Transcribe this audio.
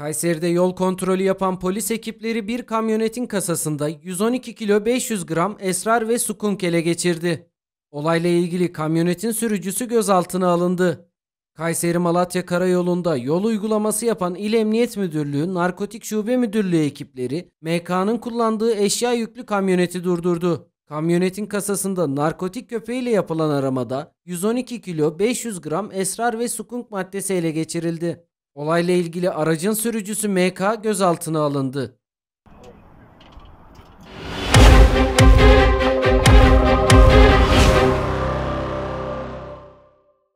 Kayseri'de yol kontrolü yapan polis ekipleri bir kamyonetin kasasında 112 kilo 500 gram esrar ve sukunk ele geçirdi. Olayla ilgili kamyonetin sürücüsü gözaltına alındı. Kayseri Malatya Karayolu'nda yol uygulaması yapan İl Emniyet Müdürlüğü Narkotik Şube Müdürlüğü ekipleri MK'nın kullandığı eşya yüklü kamyoneti durdurdu. Kamyonetin kasasında narkotik köpeğiyle yapılan aramada 112 kilo 500 gram esrar ve sukunk maddesi ele geçirildi. Olayla ilgili aracın sürücüsü MK gözaltına alındı.